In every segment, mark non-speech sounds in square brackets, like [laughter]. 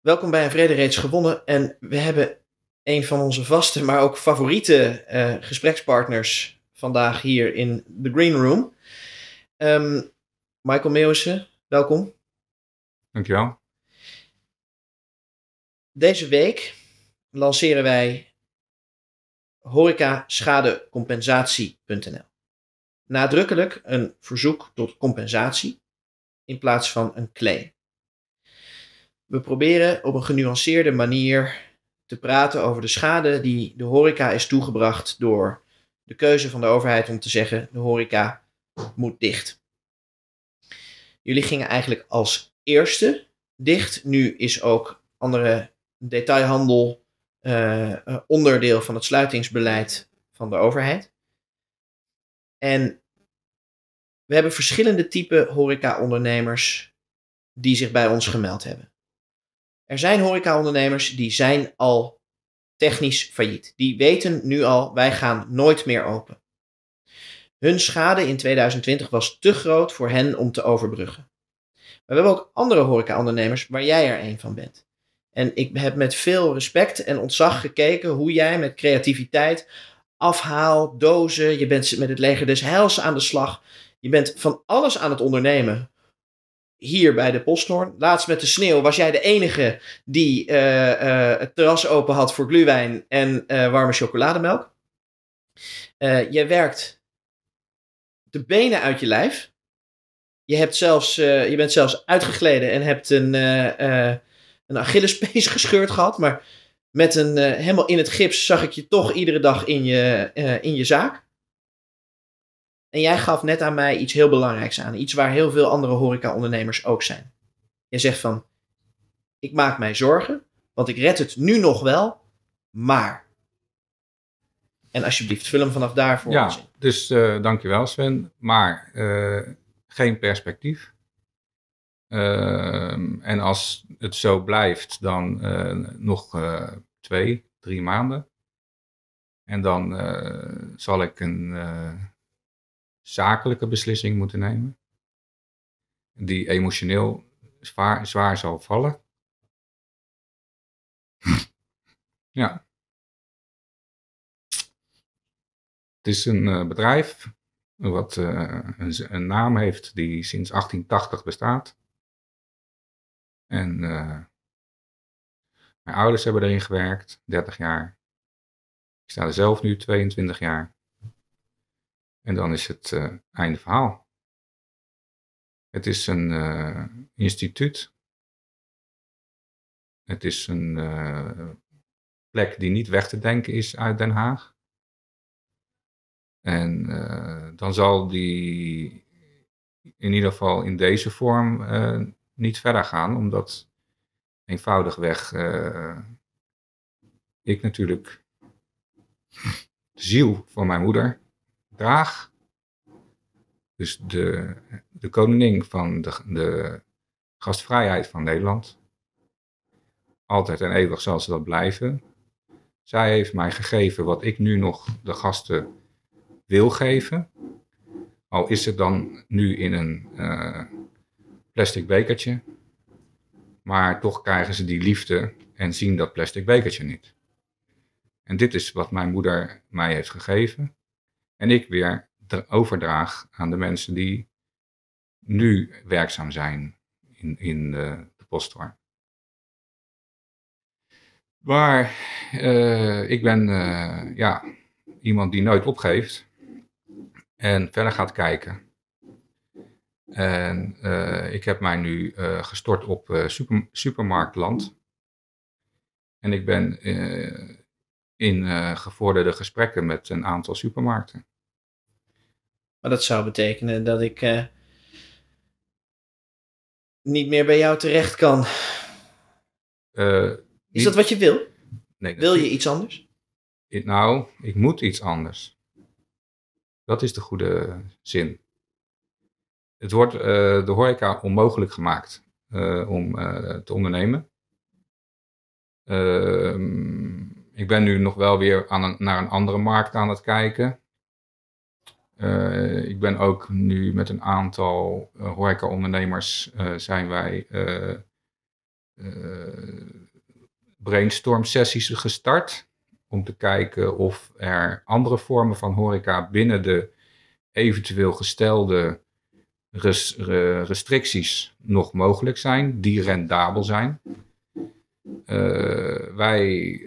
Welkom bij een vrede reeds gewonnen. En we hebben een van onze vaste, maar ook favoriete eh, gesprekspartners vandaag hier in de Green Room. Ehm, Michael Meeuwissen, welkom. Dankjewel. Deze week lanceren wij horecaschadecompensatie.nl. Nadrukkelijk een verzoek tot compensatie in plaats van een claim. We proberen op een genuanceerde manier te praten over de schade die de horeca is toegebracht door de keuze van de overheid om te zeggen de horeca moet dicht. Jullie gingen eigenlijk als eerste dicht. Nu is ook andere detailhandel eh, eh, onderdeel van het sluitingsbeleid van de overheid. En we hebben verschillende type horecaondernemers die zich bij ons gemeld hebben. Er zijn horecaondernemers die zijn al technisch failliet. Die weten nu al, wij gaan nooit meer open. Hun schade in 2020 was te groot voor hen om te overbruggen. Maar we hebben ook andere horecaondernemers waar jij er een van bent. En ik heb met veel respect en ontzag gekeken hoe jij met creativiteit, afhaal, dozen, je bent met het leger des heils aan de slag. Je bent van alles aan het ondernemen. Hier bij de Postnoorn. Laatst met de sneeuw was jij de enige die eh, eh, het terras open had voor gluwijn en eh, warme chocolademelk. Je werkt de benen uit je lijf. Je, hebt zelfs, je bent zelfs uitgegleden en hebt een een Achillespees [laughs] gescheurd gehad. Maar met een, eh, helemaal in het gips zag ik je toch iedere dag in je, eh, in je zaak. En jij gaf net aan mij iets heel belangrijks aan. Iets waar heel veel andere horecaondernemers ook zijn. Je zegt van, ik maak mij zorgen, want ik red het nu nog wel, maar... En alsjeblieft, vul hem vanaf daarvoor. Ja, dus uh, dankjewel Sven. Maar geen perspectief. Ehm, en als het zo blijft, dan eh, nog eh, twee, drie maanden. En dan eh, zal ik een zakelijke beslissing moeten nemen. Die emotioneel zwaar, zal vallen. [laughs] ja. Het is een bedrijf wat een, een, naam heeft die sinds 1880 bestaat. En eh, mijn ouders hebben erin gewerkt, 30 jaar. Ik sta er zelf nu 22 jaar. En dan is het uh, einde verhaal. Het is een eh, instituut. Het is een plek die niet weg te denken is uit Den Haag. En dan zal die in ieder geval in deze vorm niet verder gaan, omdat eenvoudigweg uh, ik natuurlijk de ziel van mijn moeder draag. Dus de, de koningin van de, de gastvrijheid van Nederland. Altijd en eeuwig zal ze dat blijven. Zij heeft mij gegeven wat ik nu nog de gasten wil geven. Al is het dan nu in een eh, plastic bekertje. Maar toch krijgen ze die liefde en zien dat plastic bekertje niet. En dit is wat mijn moeder mij heeft gegeven. En ik weer overdraag aan de mensen die nu werkzaam zijn in, in de, de Maar eh, ik ben eh, ja, iemand die nooit opgeeft en verder gaat kijken. En eh, ik heb mij nu eh, gestort op eh, super, supermarktland. En ik ben in gevorderde gesprekken met een aantal supermarkten. Maar dat zou betekenen dat ik niet meer bij jou terecht kan. Is dat wat je wil? Nee, wil je iets anders? nou, ik moet iets anders. Dat is de goede zin het wordt eh, de horeca onmogelijk gemaakt eh, om eh, te ondernemen. Ehm, ik ben nu nog wel weer aan een, naar een andere markt aan het kijken. ik ben ook nu met een aantal horeca-ondernemers zijn wij brainstorm sessies gestart. Om te kijken of er andere vormen van horeca binnen de eventueel gestelde restricties nog mogelijk zijn, die rendabel zijn. Uh, wij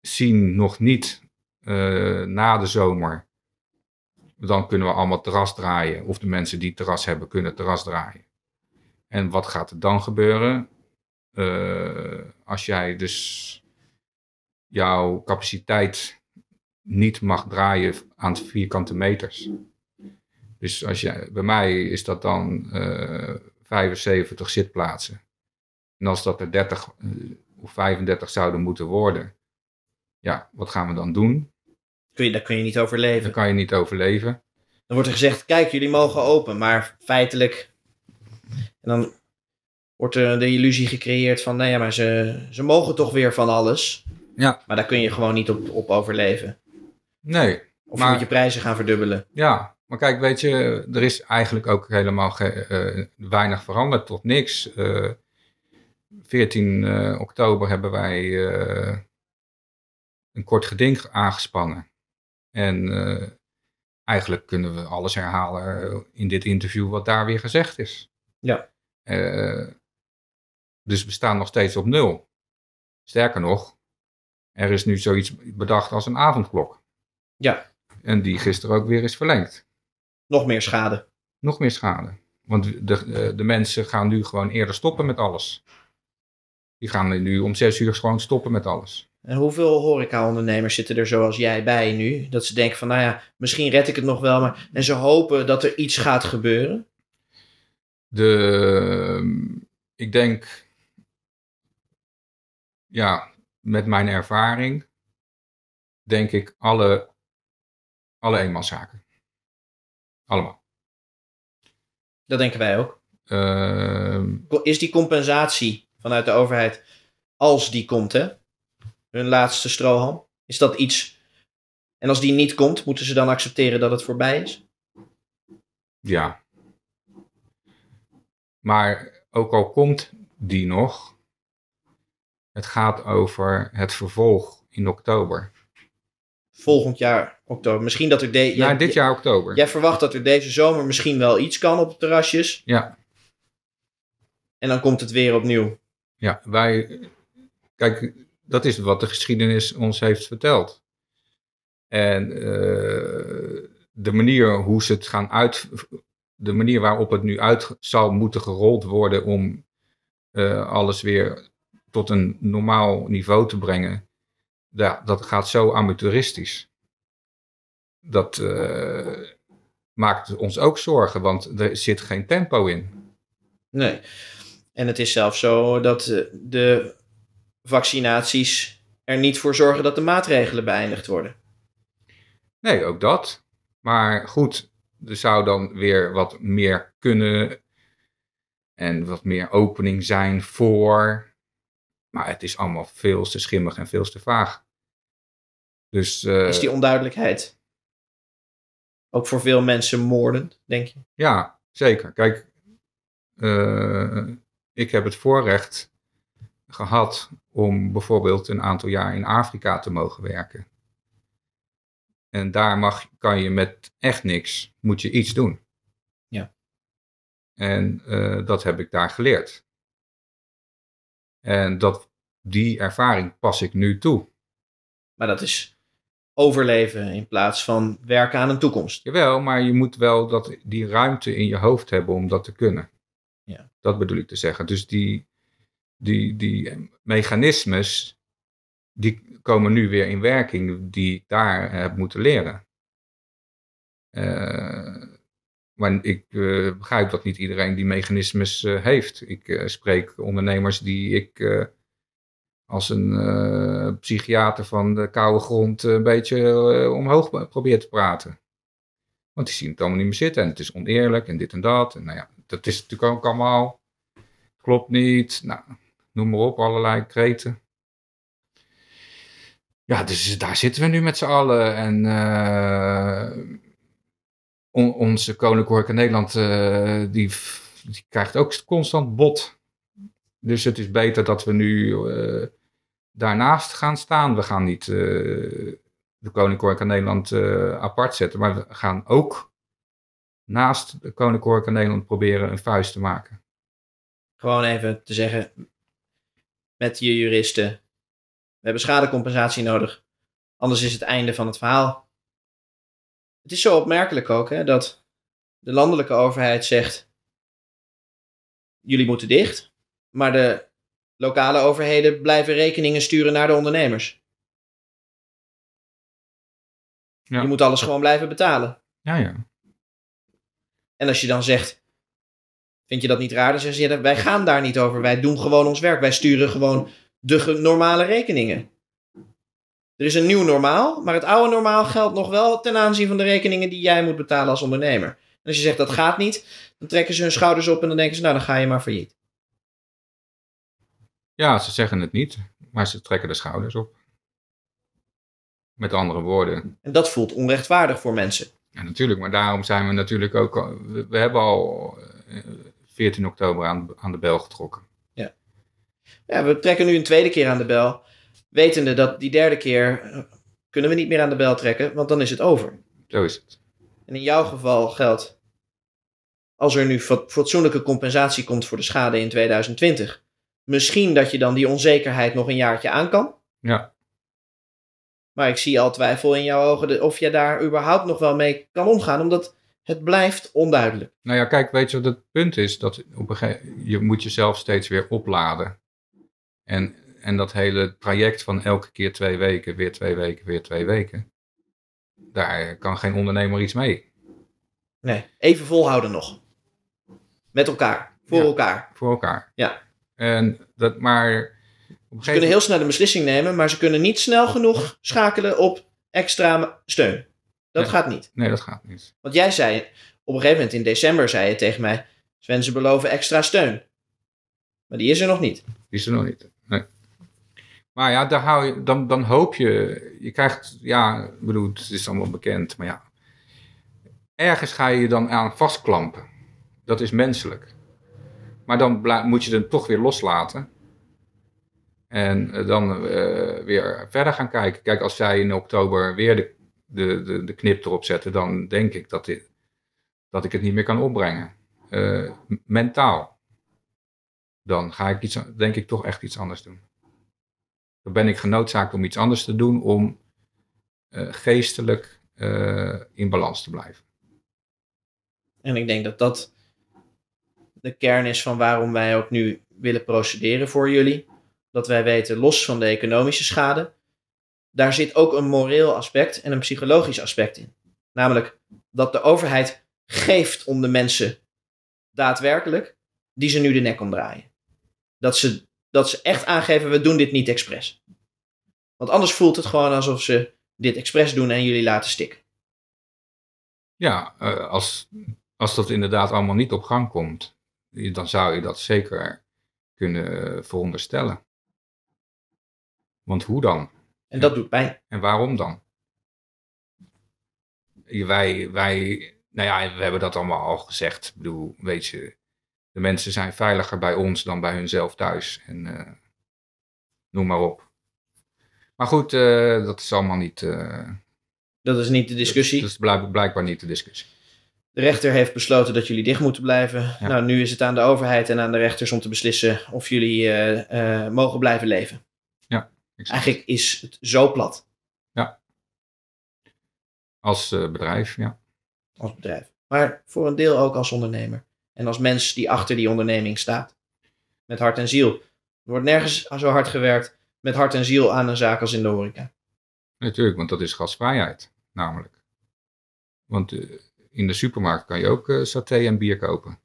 zien nog niet eh, na de zomer, dan kunnen we allemaal terras draaien. Of de mensen die terras hebben, kunnen terras draaien. En wat gaat er dan gebeuren? Eh, als jij dus jouw capaciteit niet mag draaien aan vierkante meters dus als je, bij mij is dat dan uh, eh, 75 zitplaatsen. En als dat er 30 eh, of 35 zouden moeten worden, ja, wat gaan we dan doen? Kun je, daar kun je niet overleven. Dan kan je niet overleven. Dan wordt er gezegd, kijk, jullie mogen open, maar feitelijk... En dan wordt er de illusie gecreëerd van, nee, nou ja, maar ze, ze mogen toch weer van alles. Ja. Maar daar kun je gewoon niet op, op overleven. Nee. Of maar, moet je prijzen gaan verdubbelen. Ja, maar kijk, weet je, er is eigenlijk ook helemaal eh, weinig veranderd tot niks. Uh, eh, 14 eh, oktober hebben wij een kort geding aangespannen. En eigenlijk kunnen we alles herhalen in dit interview wat daar weer gezegd is. Ja. dus we staan nog steeds op nul. Sterker nog, er is nu zoiets bedacht als een avondklok. Ja. En die gisteren ook weer is verlengd nog meer schade. Nog meer schade. Want de, eh, de mensen gaan nu gewoon eerder stoppen met alles. Die gaan nu om zes uur gewoon stoppen met alles. En hoeveel horecaondernemers zitten er zoals jij bij nu? Dat ze denken van, nou ja, misschien red ik het nog wel. Maar... En ze hopen dat er iets gaat gebeuren? De, ik denk, ja, met mijn ervaring, denk ik alle, alle eenmanszaken. Allemaal. Dat denken wij ook. Ehm, is die compensatie vanuit de overheid, als die komt, hè? Hun laatste strohalm? Is dat iets. En als die niet komt, moeten ze dan accepteren dat het voorbij is? Ja. Maar ook al komt die nog, het gaat over het vervolg in oktober volgend jaar oktober. Misschien dat er... ja, dit jaar oktober. Jij verwacht dat er deze zomer misschien wel iets kan op de terrasjes. Ja. En dan komt het weer opnieuw. Ja, wij... Kijk, dat is wat de geschiedenis ons heeft verteld. En eh, de manier hoe ze het gaan uit... De manier waarop het nu uit zou moeten gerold worden om eh, alles weer tot een normaal niveau te brengen ja, dat gaat zo amateuristisch. Dat eh, maakt ons ook zorgen, want er zit geen tempo in. Nee. En het is zelfs zo dat eh, de vaccinaties er niet voor zorgen dat de maatregelen beëindigd worden. Nee, ook dat. Maar goed, er zou dan weer wat meer kunnen en wat meer opening zijn voor. Maar het is allemaal veel te schimmig en veel te vaag. Dus, eh, is die onduidelijkheid ook voor veel mensen moordend, denk je? Ja, zeker. Kijk, eh, ik heb het voorrecht gehad om bijvoorbeeld een aantal jaar in Afrika te mogen werken. En daar mag, kan je met echt niks, moet je iets doen. Ja. En eh, dat heb ik daar geleerd. En dat, die ervaring pas ik nu toe. Maar dat is overleven in plaats van werken aan een toekomst. Jawel, maar je moet wel dat, die ruimte in je hoofd hebben om dat te kunnen. Ja. Dat bedoel ik te zeggen. Dus die, die, die mechanismes, die komen nu weer in werking die ik daar heb moeten leren. Eh, maar ik eh, begrijp dat niet iedereen die mechanismes eh, heeft. Ik spreek ondernemers die ik als een eh, psychiater van de koude grond eh, een beetje eh, omhoog probeert te praten. Want die zien het allemaal niet meer zitten en het is oneerlijk en dit en dat. En nou ja, dat is natuurlijk ook allemaal. Klopt niet. Nou, noem maar op, allerlei kreten. Ja, dus daar zitten we nu met z'n allen. En onze Koninklijke Nederland, die, die krijgt ook constant bot. Dus het is beter dat we nu daarnaast gaan staan. We gaan niet eh, de aan Nederland eh, apart zetten, maar we gaan ook naast de aan Nederland proberen een vuist te maken. Gewoon even te zeggen met je juristen, we hebben schadecompensatie nodig. Anders is het einde van het verhaal. Het is zo opmerkelijk ook hè, dat de landelijke overheid zegt: jullie moeten dicht. Maar de Lokale overheden blijven rekeningen sturen naar de ondernemers. Je moet alles gewoon blijven betalen. Ja, ja. En als je dan zegt, vind je dat niet raar? Dan zeggen ze, ja, wij gaan daar niet over. Wij doen gewoon ons werk. Wij sturen gewoon de normale rekeningen. Er is een nieuw normaal, maar het oude normaal geldt nog wel ten aanzien van de rekeningen die jij moet betalen als ondernemer. En als je zegt dat gaat niet, dan trekken ze hun schouders op en dan denken ze, nou dan ga je maar failliet. Ja, ze zeggen het niet, maar ze trekken de schouders op. Met andere woorden. En dat voelt onrechtvaardig voor mensen. Ja, natuurlijk, maar daarom zijn we natuurlijk ook. We, we hebben al 14 eh, oktober aan, aan de bel getrokken. Ja. ja, we trekken nu een tweede keer aan de bel. Wetende dat die derde keer eh, kunnen we niet meer aan de bel trekken, want dan is het over. Zo is het. En in jouw geval geldt, als er nu fatsoenlijke compensatie komt voor de schade in 2020, Misschien dat je dan die onzekerheid nog een jaartje aan kan. Ja. Maar ik zie al twijfel in jouw ogen of je daar überhaupt nog wel mee kan omgaan, omdat het blijft onduidelijk. Nou ja, kijk, weet je wat het punt is? Dat op een gegeven, je moet jezelf steeds weer opladen. En, en dat hele traject van elke keer twee weken, weer twee weken, weer twee weken. Daar kan geen ondernemer iets mee. Nee, even volhouden nog. Met elkaar, voor elkaar. Voor elkaar. Ja. En dat maar. Ze kunnen heel snel een beslissing nemen, maar ze kunnen niet snel oh, genoeg oh. schakelen op extra steun. Dat gaat niet. Nee, dat gaat niet. Want jij zei op een gegeven moment in december zei je tegen mij: Sven, ze beloven extra steun. Maar die is er nog niet. Die is er nog niet. Nee. Maar ja, daar hou je, dan, dan hoop je. Je krijgt, ja, ik bedoel, het is allemaal bekend, maar ja. Ergens ga je je dan aan vastklampen. Dat is menselijk. Maar dan moet je het toch weer loslaten. En eh, dan eh, weer verder gaan kijken. Kijk, als zij in oktober weer de, de, de, de knip erop zetten, dan denk ik dat, dit, dat ik het niet meer kan opbrengen. Eh, mentaal. Dan ga ik iets, denk ik toch echt iets anders doen. Dan ben ik genoodzaakt om iets anders te doen om geestelijk in balans te blijven. En ik denk dat dat de kern is van waarom wij ook nu willen procederen voor jullie. Dat wij weten, los van de economische schade, daar zit ook een moreel aspect en een psychologisch aspect in. Namelijk dat de overheid geeft om de mensen daadwerkelijk die ze nu de nek omdraaien. Dat ze, dat ze echt aangeven, we doen dit niet expres. Want anders voelt het gewoon alsof ze dit expres doen en jullie laten stikken. Ja, eh, als, als dat inderdaad allemaal niet op gang komt dan zou je dat zeker kunnen eh, veronderstellen. Want hoe dan? En dat doet pijn. En waarom dan? Wij, wij, nou ja, we hebben dat allemaal al gezegd. Ik bedoel, weet je, de mensen zijn veiliger bij ons dan bij hunzelf thuis. En eh, noem maar op. Maar goed, eh, dat is allemaal niet. dat is niet de discussie. Dat, is blijkbaar niet de discussie. De rechter heeft besloten dat jullie dicht moeten blijven. Nou, nu is het aan de overheid en aan de rechters om te beslissen of jullie eh, eh, mogen blijven leven. Ja, Eigenlijk is het zo plat. Ja. Als eh, bedrijf, ja. Als bedrijf. Maar voor een deel ook als ondernemer. En als mens die achter die onderneming staat. Met hart en ziel. Er wordt nergens zo hard gewerkt met hart en ziel aan een zaak als in de horeca. Natuurlijk, want dat is gastvrijheid, namelijk. Want in de supermarkt kan je ook uh, saté en bier kopen.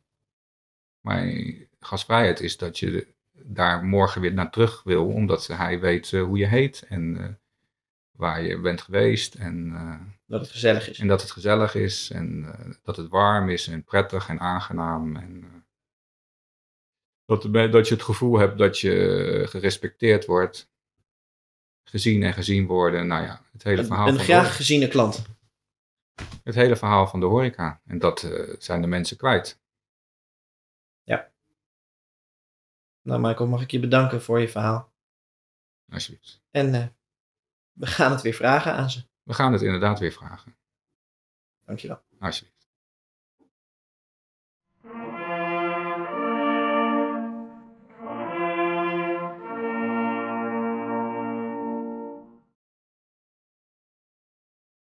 Maar gasvrijheid is dat je daar morgen weer naar terug wil, omdat hij weet eh, hoe je heet en eh, waar je bent geweest. En, dat het gezellig is. En dat het gezellig is en dat het warm is en prettig en aangenaam. En, dat, dat je het gevoel hebt dat je gerespecteerd wordt gezien en gezien worden. Nou ja, het hele verhaal. Een graag gezien geziene klant het hele verhaal van de horeca. En dat eh, zijn de mensen kwijt. Ja. Nou Michael, mag ik je bedanken voor je verhaal. Alsjeblieft. En eh, we gaan het weer vragen aan ze. We gaan het inderdaad weer vragen. Dankjewel. Alsjeblieft.